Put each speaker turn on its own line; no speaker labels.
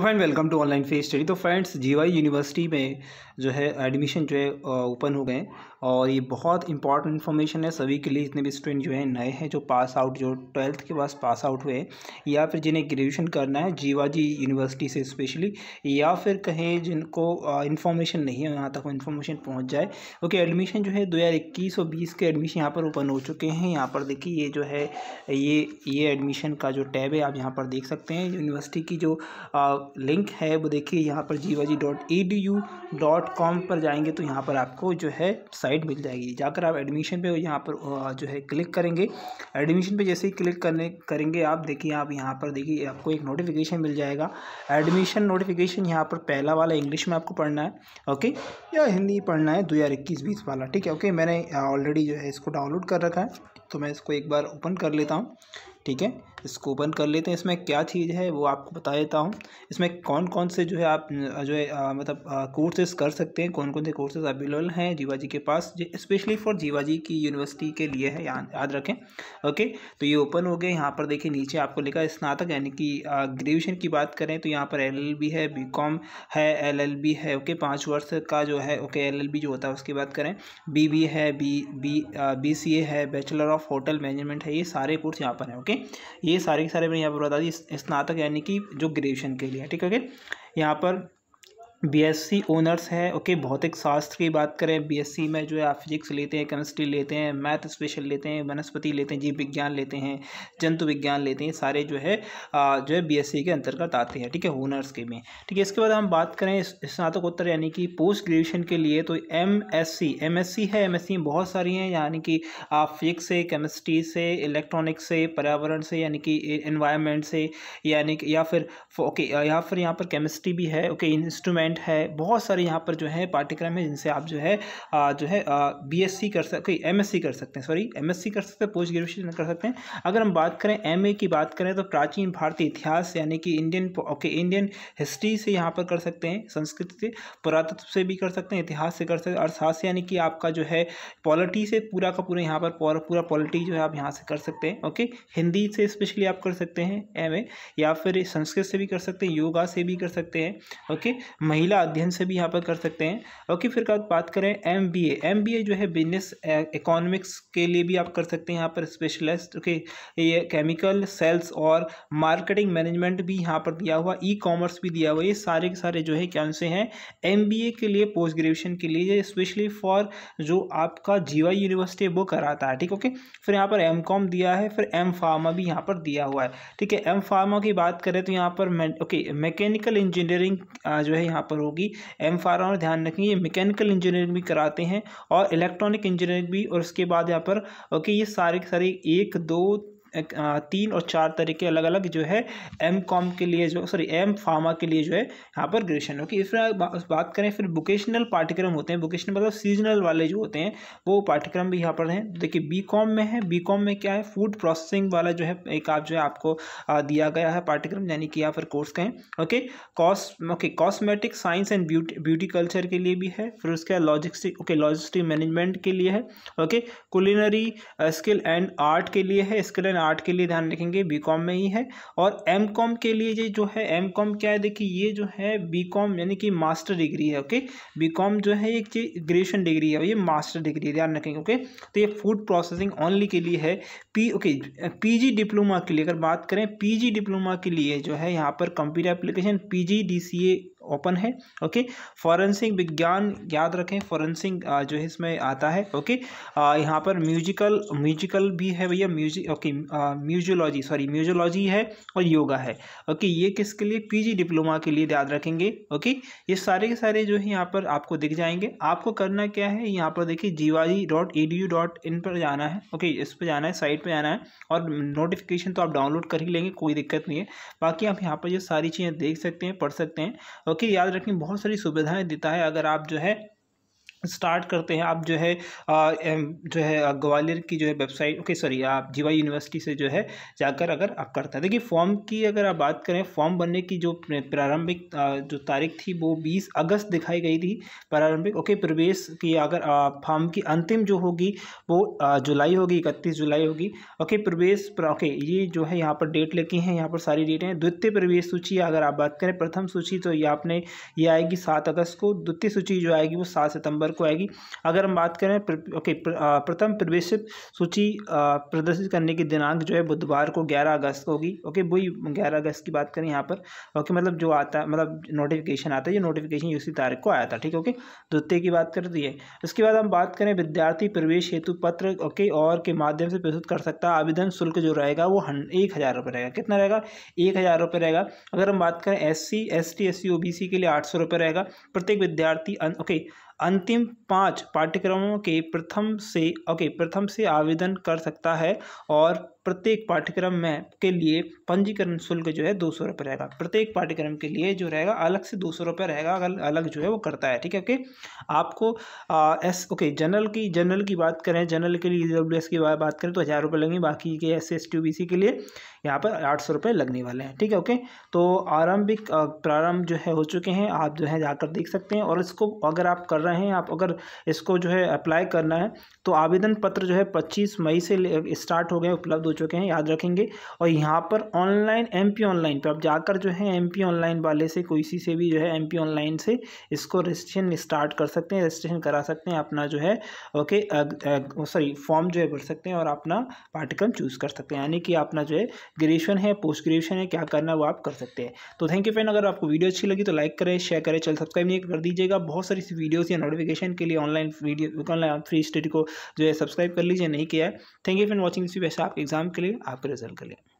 friend welcome to online face study तो friends Jiwaji university में जो है एडमिशन जो है ओपन हो गए और ये बहुत इंपॉर्टेंट इन्फॉर्मेशन है सभी के लिए जितने भी स्टूडेंट जो है नए हैं जो पास आउट जो ट्वेल्थ के पास पास आउट हुए या फिर जिन्हें ग्रेजुएशन करना है जीवाजी यूनिवर्सिटी से स्पेशली या फिर कहें जिनको इन्फॉर्मेशन नहीं है यहाँ तक वो इन्फॉर्मेशन पहुँच जाए ओके एडमिशन जो है दो हज़ार इक्कीस और बीस के एडमिशन यहाँ पर ओपन हो चुके हैं यहाँ पर देखिए ये जो है ये ये एडमिशन का जो टैब है आप यहाँ पर देख सकते हैं यूनिवर्सिटी की जो आ, लिंक है वो देखिए यहाँ पर Jiwaji dot E D U dot com पर जाएंगे तो यहाँ पर आपको जो है साइट साइट मिल जाएगी जाकर आप एडमिशन पे यहाँ पर जो है क्लिक करेंगे एडमिशन पे जैसे ही क्लिक करने करेंगे आप देखिए आप यहाँ पर देखिए आपको एक नोटिफिकेशन मिल जाएगा एडमिशन नोटिफिकेशन यहाँ पर पहला वाला इंग्लिश में आपको पढ़ना है ओके या हिंदी पढ़ना है दो हज़ार इक्कीस बीस वाला ठीक है ओके मैंने ऑलरेडी जो है इसको डाउनलोड कर रखा है तो मैं इसको एक बार ओपन कर लेता हूँ ठीक है इसको ओपन कर लेते हैं इसमें क्या चीज़ है वो आपको बता देता हूँ इसमें कौन कौन से जो है आप जो है आ, मतलब कोर्सेज कर सकते हैं कौन कौन से कोर्सेज अवेलेबल हैं जीवा जी के पास स्पेशली फॉर जीवा जी की यूनिवर्सिटी के लिए है या, याद रखें ओके तो ये ओपन हो गए यहाँ पर देखिए नीचे आपको लिखा स्नातक यानी कि ग्रेजुएशन की बात करें तो यहाँ पर एल है बी है एल है ओके पाँच वर्ष का जो है ओके एल जो होता है उसकी बात करें बी है बी बी बी है बैचलर ऑफ होटल मैनेजमेंट है ये सारे कोर्स यहाँ पर हैं ओके ये सारे के सारे मैंने यहाँ पर बता दी स्नातक यानी कि जो ग्रेजुएशन के लिए ठीक है यहाँ पर बीएससी ओनर्स है ओके भौतिक शास्त्र की बात करें बीएससी में जो है आप फिजिक्स लेते हैं केमिस्ट्री लेते हैं मैथ स्पेशल लेते हैं वनस्पति लेते हैं जीव विज्ञान लेते हैं जंतु विज्ञान लेते हैं सारे जो है जो है बीएससी के अंतर्गत आते हैं ठीक है ओनर्स के में ठीक है इसके बाद हम बात करें स्नातकोत्तर यानी कि पोस्ट ग्रेजुएशन के लिए तो एम एस है एम सी बहुत सारी हैं यानी कि आप फिजिक्स से केमिस्ट्री से इलेक्ट्रॉनिक्स से पर्यावरण से यानी कि इन्वायरमेंट से यानी कि या फिर ओके या फिर यहाँ पर केमिस्ट्री भी है ओके इंस्ट्रूमेंट इवेंट है बहुत सारे यहाँ पर जो है पाठ्यक्रम है जिनसे आप जो है आ, जो है बीएससी कर सकते एमएससी कर सकते हैं सॉरी एमएससी कर सकते हैं पोस्ट ग्रेजुएशन कर सकते हैं अगर हम बात करें एमए की बात करें तो प्राचीन भारतीय इतिहास यानी कि इंडियन ओके इंडियन हिस्ट्री से यहाँ पर कर सकते हैं संस्कृत से पुरातत्व से भी कर सकते हैं इतिहास से कर सकते हैं अर्थशास्त्र यानी कि आपका जो है पॉलिटी से पूरा का पूरा यहाँ पर पूरा पॉलिटी जो है आप यहाँ से कर सकते हैं ओके हिंदी से स्पेशली आप कर सकते हैं एम या फिर संस्कृत से भी कर सकते हैं योगा से भी कर सकते हैं ओके महिला अध्ययन से भी यहाँ पर कर सकते हैं ओके फिर बात करें M B M B A जो है बिजनेस इकोनॉमिक्स के लिए भी आप कर सकते हैं यहाँ पर स्पेशलिस्ट ओके ये केमिकल सेल्स और मार्केटिंग मैनेजमेंट भी यहाँ पर दिया हुआ ई कॉमर्स भी दिया हुआ ये सारे के सारे जो है क्या से हैं एम बी ए के लिए पोस्ट ग्रेजुएशन के लिए स्पेशली फॉर जो आपका जीवा यूनिवर्सिटी वो कराता है ठीक ओके फिर यहाँ पर एम कॉम दिया है फिर एम फार्मा भी यहाँ पर दिया हुआ है ठीक है एम फार्मा की बात करें तो यहाँ पर ओके मैकेनिकल इंजीनियरिंग जो है यहाँ पर होगी एम फार्मा में ध्यान रखेंगे मैकेनिकल इंजीनियरिंग भी कराते हैं और इलेक्ट्रॉनिक इंजीनियरिंग भी और उसके बाद यहाँ पर ओके ये सारे के सारे एक दो तीन और चार तरीके अलग अलग जो है एम कॉम के लिए जो सॉरी एम फार्मा के लिए जो है यहाँ पर ग्रेजुएशन होगी इस बात करें फिर वोकेशनल पाठ्यक्रम होते हैं वोकेशनल मतलब सीजनल वाले जो होते हैं वो पाठ्यक्रम भी यहाँ पर हैं तो देखिए बी कॉम में है बी कॉम में क्या है फूड प्रोसेसिंग वाला जो है एक आप जो है आपको दिया गया है पाठ्यक्रम यानी कि यहाँ पर कोर्स कहें okay cos okay cosmetic science and beauty beauty culture के लिए भी है फिर उसके बाद लॉजिस्टिक ओके लॉजिस्टिक मैनेजमेंट के लिए है okay culinary skill and art के लिए है स्किल एंड आर्ट के लिए ध्यान रखेंगे बी कॉम में ही है और एम कॉम के लिए ये जो है एम कॉम क्या है देखिए ये जो है बी कॉम यानी कि मास्टर डिग्री है ओके बी कॉम जो है एक ग्रेजुएशन डिग्री है ये मास्टर डिग्री ध्यान रखेंगे ओके तो ये फूड प्रोसेसिंग ओनली के लिए है पी ओके पीजी डिप्लोमा के लिए अगर बात करें पी डिप्लोमा के लिए जो है यहाँ पर computer application P G open है ओके फॉरेंसिक विज्ञान याद रखें फॉरेंसिक जो है इसमें आता है ओके यहाँ पर म्यूजिकल म्यूजिकल भी है भैया music okay museology sorry museology है और योगा है ओके ये किसके लिए पीजी डिप्लोमा के लिए याद रखेंगे ओके ये सारे के सारे जो है यहाँ पर आपको दिख जाएंगे आपको करना क्या है यहाँ पर देखिए Jiwaji dot A D U dot in पर जाना है ओके इस पर जाना है साइट पर जाना है और नोटिफिकेशन तो आप डाउनलोड कर ही लेंगे कोई दिक्कत नहीं है बाकी आप यहाँ पर जो सारी चीज़ें देख सकते हैं पढ़ सकते हैं ओके कि याद रखें बहुत सारी सुविधाएं देता है अगर आप जो है स्टार्ट करते हैं आप जो है आ, जो है ग्वालियर की जो है वेबसाइट ओके सॉरी आप जीवा यूनिवर्सिटी से जो है जाकर अगर आप करते हैं देखिए फॉर्म की अगर आप बात करें फॉर्म भरने की जो प्रारंभिक जो तारीख थी वो बीस अगस्त दिखाई गई थी प्रारंभिक ओके प्रवेश की अगर फॉर्म की अंतिम जो होगी वो जुलाई होगी इकतीस जुलाई होगी ओके प्रवेश ओके ये जो है यहाँ पर डेट लिखी है यहाँ पर सारी डेटें द्वितीय प्रवेश सूची अगर आप बात करें प्रथम सूची तो ये आपने ये आएगी सात अगस्त को द्वितीय सूची जो आएगी वो सात सितंबर को आएगी अगर हम बात करें ओके प्रथम प्रवेश सूची प्रदर्शित करने की दिनांक जो है बुधवार को ग्यारह अगस्त को होगी ओके वही ग्यारह अगस्त की बात करें यहाँ पर ओके मतलब जो आता है मतलब नोटिफिकेशन आता है ये नोटिफिकेशन उसी तारीख को आया था ठीक है ओके द्वितीय की बात कर दी है उसके बाद हम बात करें विद्यार्थी प्रवेश हेतु पत्र ओके और के माध्यम से प्रस्तुत कर सकता है आवेदन शुल्क जो रहेगा वो एक हज़ार रुपये रहेगा कितना रहेगा एक हज़ार रुपये रहेगा अगर हम बात करें S C S T S C O B C के लिए आठ सौ रुपये रहेगा प्रत्येक विद्यार्थी ओके अंतिम पाँच पाठ्यक्रमों के प्रथम से ओके प्रथम से आवेदन कर सकता है और प्रत्येक पाठ्यक्रम में के लिए पंजीकरण शुल्क जो है दो सौ रुपये रहेगा प्रत्येक पाठ्यक्रम के लिए जो रहेगा अलग से दो सौ रुपये रहेगा अगर अलग जो है वो करता है ठीक है ओके आपको आ, एस ओके जनरल की जनरल की बात करें जनरल के लिए डब्ल्यू e एस की बात करें तो हज़ार रुपये लगेंगे बाकी के S S T B C के लिए यहाँ पर आठ सौ रुपये लगने वाले हैं ठीक है ओके तो आरंभिक प्रारंभ जो है हो चुके हैं आप जो है जाकर देख सकते हैं और इसको अगर आप कर रहे हैं आप अगर इसको जो है अप्लाई करना है तो आवेदन पत्र जो है पच्चीस मई से स्टार्ट हो गए उपलब्ध हो चुके हैं याद रखेंगे और यहाँ पर ऑनलाइन एम ऑनलाइन पर आप जाकर जो है एम ऑनलाइन वाले से कोई से भी जो है एम ऑनलाइन से इसको रजिस्ट्रेशन स्टार्ट कर सकते हैं रजिस्ट्रेशन करा सकते हैं अपना जो है ओके सॉरी फॉर्म जो है भर सकते हैं और अपना पाठ्यक्रम चूज़ कर सकते हैं यानी कि अपना जो है ग्रेजुएशन है पोस्ट ग्रेजुएशन है क्या करना है वो आप कर सकते हैं तो थैंक यू फ्रेंड अगर आपको वीडियो अच्छी लगी तो लाइक करें शेयर करें चल सब्सक्राइब नहीं कर दीजिएगा बहुत सारी वीडियोज़ लीजिए नोटिफिकेशन के लिए online video online free study को जो है सब्सक्राइब कर लीजिए नहीं किया है थैंक यू फॉर वॉचिंग इसी वैसे आपके एग्जाम के लिए आपके रिजल्ट के लिए